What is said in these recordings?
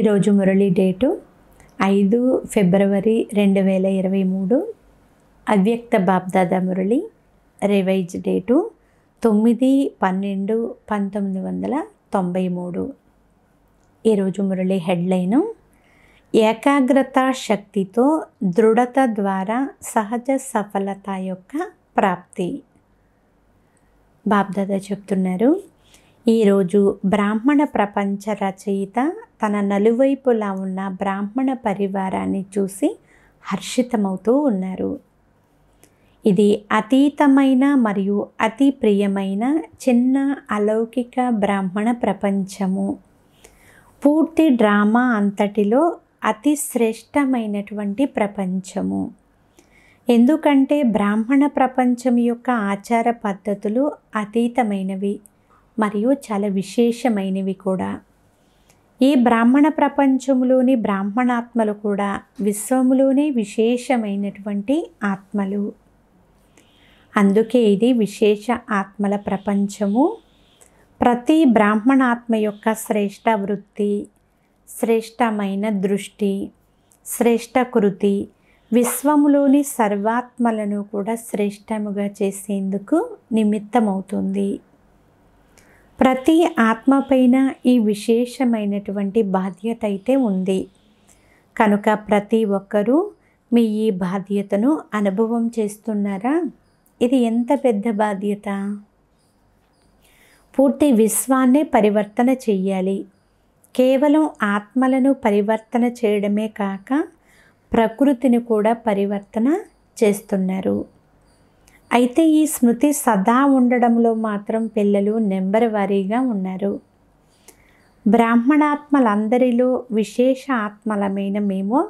ఈరోజు మురళి డేటు ఐదు ఫిబ్రవరి రెండు వేల ఇరవై మూడు అవ్యక్త బాబ్దాద మురళి రివైజ్ డేటు తొమ్మిది పన్నెండు పంతొమ్మిది వందల తొంభై మూడు ఈరోజు మురళి హెడ్లైను ఏకాగ్రత శక్తితో దృఢత ద్వారా సహజ సఫలత యొక్క ప్రాప్తి బాబ్దాదా చెప్తున్నారు ఈరోజు బ్రాహ్మణ ప్రపంచ రచయిత తన నలువైపులా ఉన్న బ్రాహ్మణ పరివారాన్ని చూసి హర్షితమవుతూ ఉన్నారు ఇది అతీతమైన మరియు అతి ప్రియమైన చిన్న అలౌకిక బ్రాహ్మణ ప్రపంచము పూర్తి డ్రామా అంతటిలో అతి శ్రేష్టమైనటువంటి ప్రపంచము ఎందుకంటే బ్రాహ్మణ ప్రపంచం యొక్క ఆచార పద్ధతులు అతీతమైనవి మరియు చాలా విశేషమైనవి కూడా ఈ బ్రాహ్మణ ప్రపంచంలోని బ్రాహ్మణాత్మలు కూడా విశ్వంలోనే విశేషమైనటువంటి ఆత్మలు అందుకే ఇది విశేష ఆత్మల ప్రపంచము ప్రతి బ్రాహ్మణాత్మ యొక్క శ్రేష్ట వృత్తి శ్రేష్టమైన దృష్టి శ్రేష్ట కృతి విశ్వములోని సర్వాత్మలను కూడా శ్రేష్టముగా చేసేందుకు నిమిత్తమవుతుంది ప్రతి ఆత్మపైన ఈ విశేషమైనటువంటి బాధ్యత అయితే ఉంది కనుక ప్రతి ఒక్కరూ మీ ఈ బాధ్యతను అనుభవం చేస్తున్నారా ఇది ఎంత పెద్ద బాధ్యత పూర్తి విశ్వాన్నే పరివర్తన చెయ్యాలి కేవలం ఆత్మలను పరివర్తన చేయడమే కాక ప్రకృతిని కూడా పరివర్తన చేస్తున్నారు అయితే ఈ స్మృతి సదా ఉండడంలో మాత్రం పిల్లలు నెంబర్ వారీగా ఉన్నారు బ్రాహ్మణాత్మలందరిలో విశేష ఆత్మలమైన మేము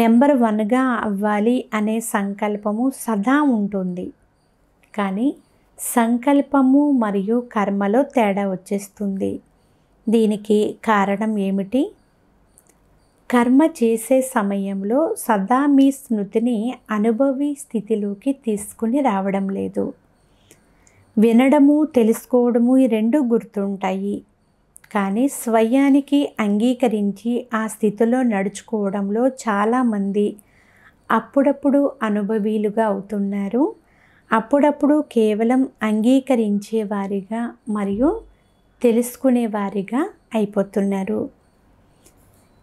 నెంబర్ వన్గా అవ్వాలి అనే సంకల్పము సదా ఉంటుంది కానీ సంకల్పము మరియు కర్మలో తేడా వచ్చేస్తుంది దీనికి కారణం ఏమిటి కర్మ చేసే సమయంలో సదా మీ స్మృతిని అనుభవి స్థితిలోకి తీసుకుని రావడం లేదు వినడము తెలుసుకోవడము ఈ రెండు గుర్తుంటాయి కానీ స్వయానికి అంగీకరించి ఆ స్థితిలో నడుచుకోవడంలో చాలామంది అప్పుడప్పుడు అనుభవీలుగా అవుతున్నారు అప్పుడప్పుడు కేవలం అంగీకరించేవారిగా మరియు తెలుసుకునేవారిగా అయిపోతున్నారు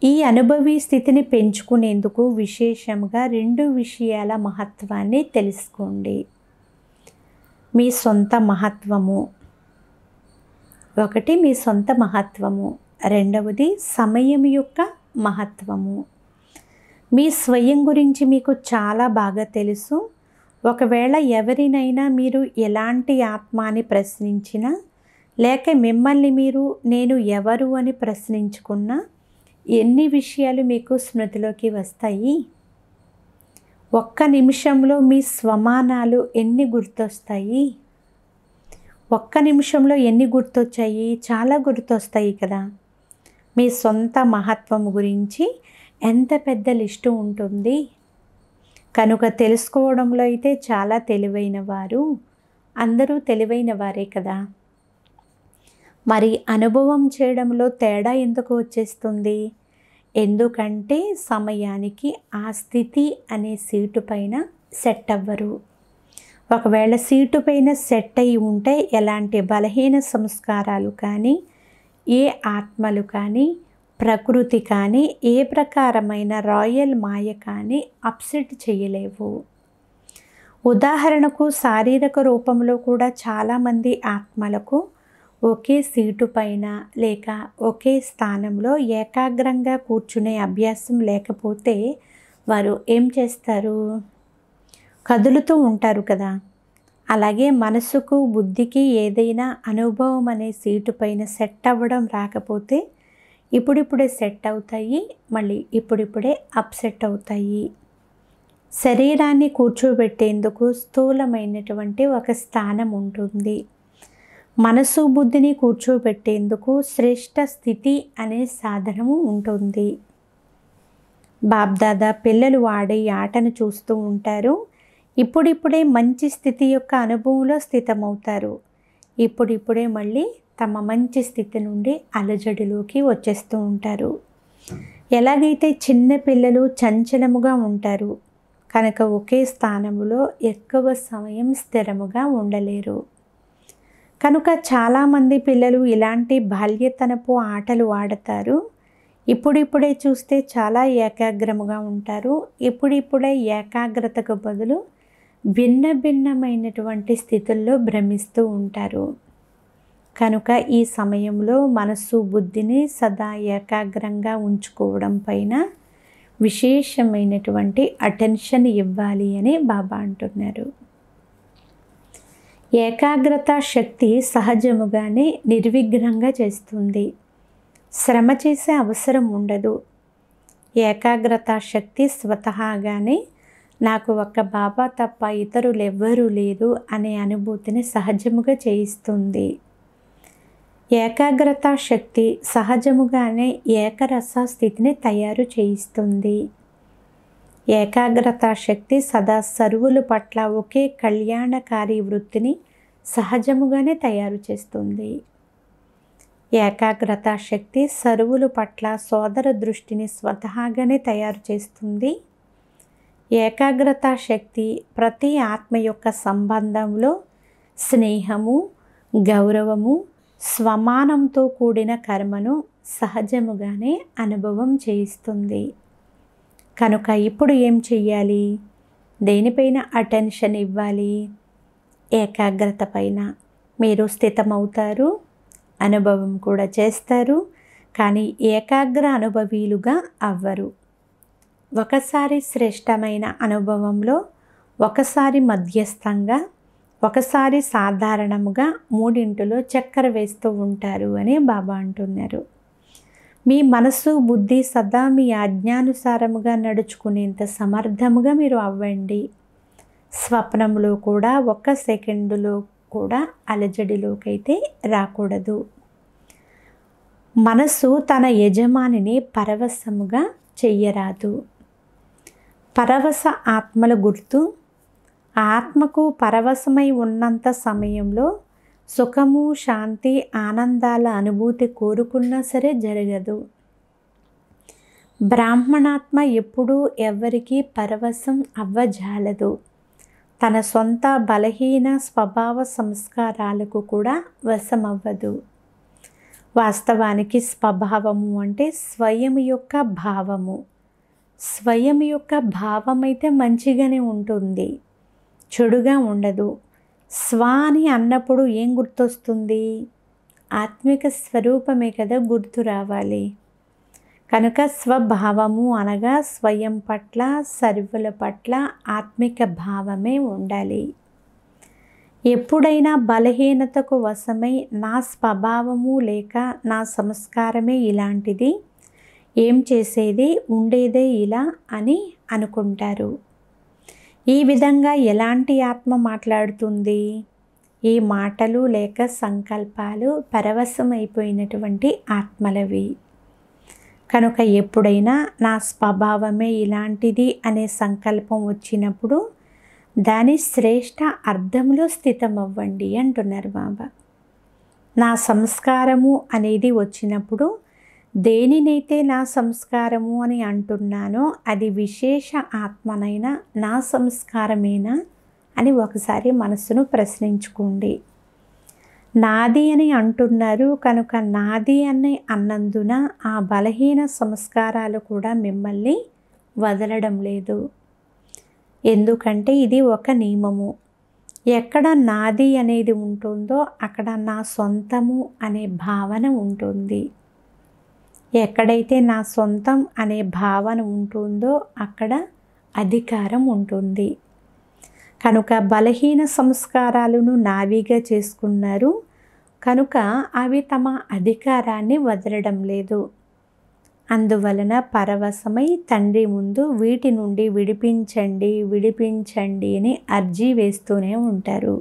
ఈ అనుభవి స్థితిని పెంచుకునేందుకు విశేషంగా రెండు విషయాల మహత్వాన్ని తెలుసుకోండి మీ సొంత మహత్వము ఒకటి మీ సొంత మహత్వము రెండవది సమయం యొక్క మహత్వము మీ స్వయం గురించి మీకు చాలా బాగా తెలుసు ఒకవేళ ఎవరినైనా మీరు ఎలాంటి ఆత్మ అని ప్రశ్నించినా లేక మిమ్మల్ని మీరు నేను ఎవరు అని ప్రశ్నించుకున్నా ఎన్ని విషయాలు మీకు స్మృతిలోకి వస్తాయి ఒక్క నిమిషంలో మీ స్వమానాలు ఎన్ని గుర్తొస్తాయి ఒక్క నిమిషంలో ఎన్ని గుర్తొచ్చాయి చాలా గుర్తొస్తాయి కదా మీ సొంత మహత్వం గురించి ఎంత పెద్ద లిస్టు ఉంటుంది కనుక తెలుసుకోవడంలో అయితే చాలా తెలివైన వారు అందరూ తెలివైన వారే కదా మరి అనుభవం చేయడంలో తేడా ఎందుకు వచ్చేస్తుంది ఎందుకంటే సమయానికి ఆ స్థితి అనే సీటు పైన సెట్ అవ్వరు ఒకవేళ సీటు పైన సెట్ అయి ఉంటే ఎలాంటి బలహీన సంస్కారాలు కానీ ఏ ఆత్మలు కానీ ప్రకృతి కానీ ఏ ప్రకారమైన రాయల్ మాయ కానీ అప్సెట్ చేయలేవు ఉదాహరణకు శారీరక రూపంలో కూడా చాలామంది ఆత్మలకు ఒకే సీటు పైన లేక ఒకే స్థానంలో ఏకాగ్రంగా కూర్చునే అభ్యాసం లేకపోతే వారు ఏం చేస్తారు కదులుతూ ఉంటారు కదా అలాగే మనసుకు బుద్ధికి ఏదైనా అనుభవం అనే సీటు పైన సెట్ అవ్వడం రాకపోతే ఇప్పుడిప్పుడే సెట్ అవుతాయి మళ్ళీ ఇప్పుడిప్పుడే అప్సెట్ అవుతాయి శరీరాన్ని కూర్చోబెట్టేందుకు స్థూలమైనటువంటి ఒక స్థానం ఉంటుంది మనసు బుద్ధిని కూర్చోబెట్టేందుకు శ్రేష్ట స్థితి అనే సాధనము ఉంటుంది బాబ్దాదా పిల్లలు ఆడే ఆటను చూస్తూ ఉంటారు ఇప్పుడిప్పుడే మంచి స్థితి యొక్క అనుభవంలో స్థితమవుతారు ఇప్పుడిప్పుడే మళ్ళీ తమ మంచి స్థితి నుండి అలజడిలోకి వచ్చేస్తూ ఉంటారు ఎలాగైతే చిన్న పిల్లలు చంచలముగా ఉంటారు కనుక ఒకే స్థానంలో ఎక్కువ సమయం స్థిరముగా ఉండలేరు కనుక చాలామంది పిల్లలు ఇలాంటి బాల్యతనపు ఆటలు ఆడతారు ఇప్పుడిప్పుడే చూస్తే చాలా ఏకాగ్రముగా ఉంటారు ఇప్పుడిప్పుడే ఏకాగ్రతకు బదులు భిన్న భిన్నమైనటువంటి స్థితుల్లో భ్రమిస్తూ ఉంటారు కనుక ఈ సమయంలో మనస్సు బుద్ధిని సదా ఏకాగ్రంగా ఉంచుకోవడం పైన విశేషమైనటువంటి అటెన్షన్ ఇవ్వాలి అని బాబా అంటున్నారు ఏకాగ్రత శక్తి సహజముగానే నిర్విఘ్నంగా చేస్తుంది శ్రమ చేసే అవసరం ఉండదు ఏకాగ్రత శక్తి స్వతహాగానే నాకు ఒక్క బాబా తప్ప ఇతరులు ఎవ్వరూ లేరు అనే అనుభూతిని సహజముగా చేయిస్తుంది ఏకాగ్రత శక్తి సహజముగానే ఏకరస స్థితిని తయారు చేయిస్తుంది ఏకాగ్రత శక్తి సదా సరువులు పట్ల ఒకే కళ్యాణకారి వృత్తిని సహజముగానే తయారు చేస్తుంది ఏకాగ్రత శక్తి సరువులు పట్ల సోదర దృష్టిని స్వతహాగానే తయారు చేస్తుంది ఏకాగ్రత శక్తి ప్రతి ఆత్మ యొక్క సంబంధంలో స్నేహము గౌరవము స్వమానంతో కూడిన కర్మను సహజముగానే అనుభవం చేయిస్తుంది కనుక ఇప్పుడు ఏం చెయ్యాలి దేనిపైన అటెన్షన్ ఇవ్వాలి ఏకాగ్రత పైన మీరు స్థితమవుతారు అనుభవం కూడా చేస్తారు కానీ ఏకాగ్ర అనుభవీలుగా అవ్వరు ఒకసారి శ్రేష్టమైన అనుభవంలో ఒకసారి మధ్యస్థంగా ఒకసారి సాధారణముగా మూడింటిలో చక్కెర వేస్తూ ఉంటారు అని బాబా అంటున్నారు మీ మనసు బుద్ధి సదా మీ ఆజ్ఞానుసారముగా నడుచుకునేంత సమర్థముగా మీరు అవ్వండి స్వప్నంలో కూడా ఒక్క సెకండులో కూడా అలజడిలోకైతే రాకూడదు మనసు తన యజమానిని పరవశముగా చెయ్యరాదు పరవశ ఆత్మల గుర్తు ఆత్మకు పరవశమై ఉన్నంత సమయంలో సుఖము శాంతి ఆనందాల అనుభూతి కోరుకున్నా సరే జరగదు బ్రాహ్మణాత్మ ఎప్పుడూ ఎవరికీ పరవశం అవ్వజాలదు తన సొంత బలహీన స్వభావ సంస్కారాలకు కూడా వశమవ్వదు వాస్తవానికి స్వభావము అంటే స్వయం యొక్క భావము స్వయం యొక్క భావం అయితే మంచిగానే ఉంటుంది చెడుగా ఉండదు స్వా అని అన్నప్పుడు ఏం గుర్తొస్తుంది ఆత్మిక స్వరూపమే కదా గుర్తు రావాలి కనుక స్వభావము అనగా స్వయం పట్ల సరివుల పట్ల ఆత్మిక భావమే ఉండాలి ఎప్పుడైనా బలహీనతకు వశమై నా స్వభావము లేక నా సంస్కారమే ఇలాంటిది ఏం చేసేది ఉండేదే ఇలా అని అనుకుంటారు ఈ విధంగా ఎలాంటి ఆత్మ మాట్లాడుతుంది ఈ మాటలు లేక సంకల్పాలు పరవశమైపోయినటువంటి ఆత్మలవి కనుక ఎప్పుడైనా నా స్వభావమే ఇలాంటిది అనే సంకల్పం వచ్చినప్పుడు దాని శ్రేష్ట అర్థంలో స్థితమవ్వండి అంటున్నారు బాబా నా సంస్కారము అనేది వచ్చినప్పుడు దేనినైతే నా సంస్కారము అని అంటున్నానో అది విశేష ఆత్మనైనా నా సంస్కారమేనా అని ఒకసారి మనసును ప్రశ్నించుకోండి నాది అని అంటున్నారు కనుక నాది అని అన్నందున ఆ బలహీన సంస్కారాలు కూడా మిమ్మల్ని వదలడం లేదు ఎందుకంటే ఇది ఒక నియమము ఎక్కడ నాది అనేది ఉంటుందో అక్కడ నా సొంతము అనే భావన ఉంటుంది ఎక్కడైతే నా సొంతం అనే భావన ఉంటుందో అక్కడ అధికారం ఉంటుంది కనుక బలహీన సంస్కారాలను నావిగా చేసుకున్నారు కనుక అవి తమ అధికారాన్ని వదలడం లేదు అందువలన పరవశమై తండ్రి ముందు వీటి నుండి విడిపించండి విడిపించండి అని అర్జీ వేస్తూనే ఉంటారు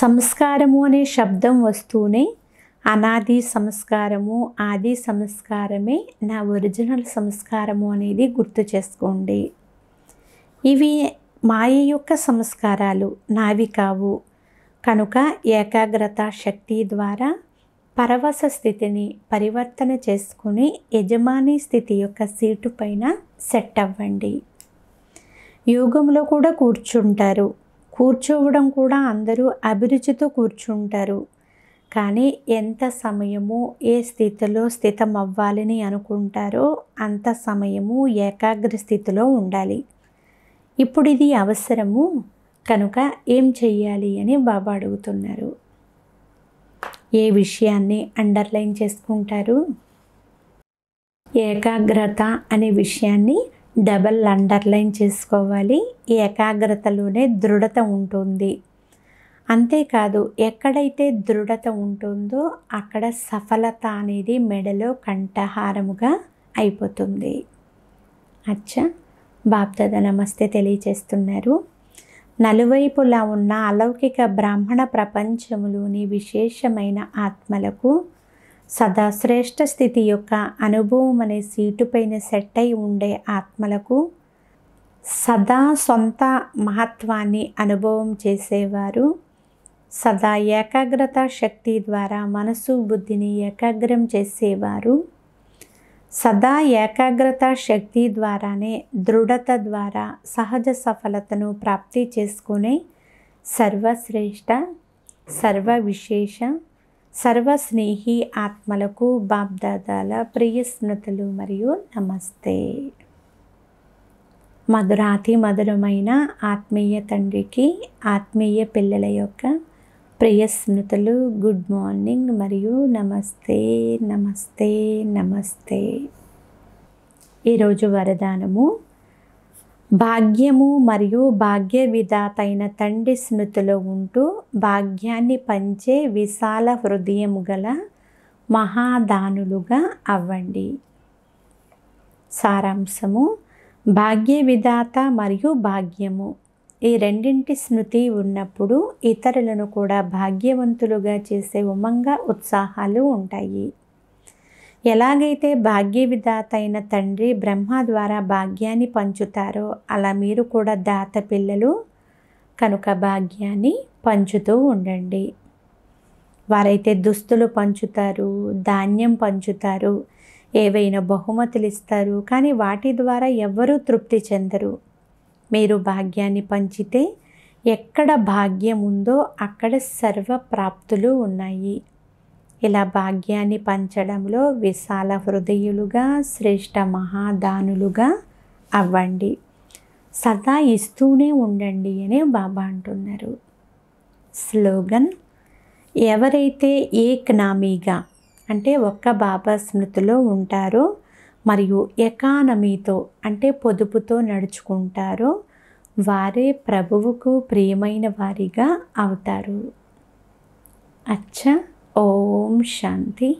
సంస్కారము అనే శబ్దం వస్తూనే అనాది సంస్కారము ఆది సంస్కారమే నా ఒరిజినల్ సంస్కారము అనేది గుర్తు చేసుకోండి ఇవి మాయ యొక్క సంస్కారాలు నావి కావు కనుక ఏకాగ్రత శక్తి ద్వారా పరవశ స్థితిని పరివర్తన చేసుకుని యజమాని స్థితి యొక్క సీటు పైన సెట్ అవ్వండి యోగంలో కూడా కూర్చుంటారు కూర్చోవడం కూడా అందరూ అభిరుచితో కూర్చుంటారు కానీ ఎంత సమయము ఏ స్థితిలో స్థితం అవ్వాలని అనుకుంటారో అంత సమయము ఏకాగ్ర స్థితిలో ఉండాలి ఇప్పుడు ఇది అవసరము కనుక ఏం చెయ్యాలి అని బాబా అడుగుతున్నారు ఏ విషయాన్ని అండర్లైన్ చేసుకుంటారు ఏకాగ్రత అనే విషయాన్ని డబల్ అండర్లైన్ చేసుకోవాలి ఏకాగ్రతలోనే దృఢత ఉంటుంది అంతేకాదు ఎక్కడైతే దృఢత ఉంటుందో అక్కడ సఫలత అనేది మెడలో కంఠహారముగా అయిపోతుంది అచ్చా బాప్దాద నమస్తే తెలియచేస్తున్నారు నలువైపులా ఉన్న అలౌకిక బ్రాహ్మణ ప్రపంచములోని విశేషమైన ఆత్మలకు సదా శ్రేష్ఠ స్థితి యొక్క అనుభవం అనే సీటుపైన సెట్ అయి ఉండే ఆత్మలకు సదా సొంత మహత్వాన్ని అనుభవం చేసేవారు సదా ఏకాగ్రత శక్తి ద్వారా మనసు బుద్ధిని ఏకాగ్రం చేసేవారు సదా ఏకాగ్రత శక్తి ద్వారానే దృఢత ద్వారా సహజ సఫలతను ప్రాప్తి చేసుకునే సర్వశ్రేష్ట సర్వ విశేష సర్వస్నేహి ఆత్మలకు బాబ్దాదాల ప్రియ స్మృతులు మరియు నమస్తే మధురాతి మధురమైన ఆత్మీయ తండ్రికి ఆత్మీయ పిల్లల యొక్క ప్రియ స్మృతులు గుడ్ మార్నింగ్ మరియు నమస్తే నమస్తే నమస్తే ఈరోజు వరదానము భాగ్యము మరియు భాగ్య విధాత అయిన తండ్రి స్మృతిలో ఉంటూ భాగ్యాన్ని పంచే విశాల హృదయము గల మహాదానులుగా అవ్వండి సారాంశము భాగ్య విధాత మరియు భాగ్యము ఈ రెండింటి స్మృతి ఉన్నప్పుడు ఇతరులను కూడా భాగ్యవంతులుగా చేసే ఉమంగా ఉత్సాహాలు ఉంటాయి ఎలాగైతే భాగ్య విధాత అయిన తండ్రి బ్రహ్మ ద్వారా భాగ్యాన్ని పంచుతారో అలా మీరు కూడా దాత పిల్లలు కనుక భాగ్యాన్ని పంచుతూ ఉండండి వారైతే దుస్తులు పంచుతారు ధాన్యం పంచుతారు ఏవైనా బహుమతులు ఇస్తారు కానీ వాటి ద్వారా ఎవ్వరూ తృప్తి చెందరు మీరు భాగ్యాన్ని పంచితే ఎక్కడ భాగ్యం ఉందో అక్కడ సర్వప్రాప్తులు ఉన్నాయి ఇలా భాగ్యాన్ని పంచడంలో విశాల హృదయులుగా శ్రేష్ట మహాదానులుగా అవ్వండి సదా ఇస్తూనే ఉండండి అని బాబా అంటున్నారు స్లోగన్ ఎవరైతే నామీగా అంటే ఒక్క బాబా స్మృతిలో ఉంటారో మరియు ఎకానమీతో అంటే పొదుపుతో నడుచుకుంటారో వారే ప్రభువుకు ప్రియమైన వారిగా అవుతారు అచ్చ ఓం శాంతి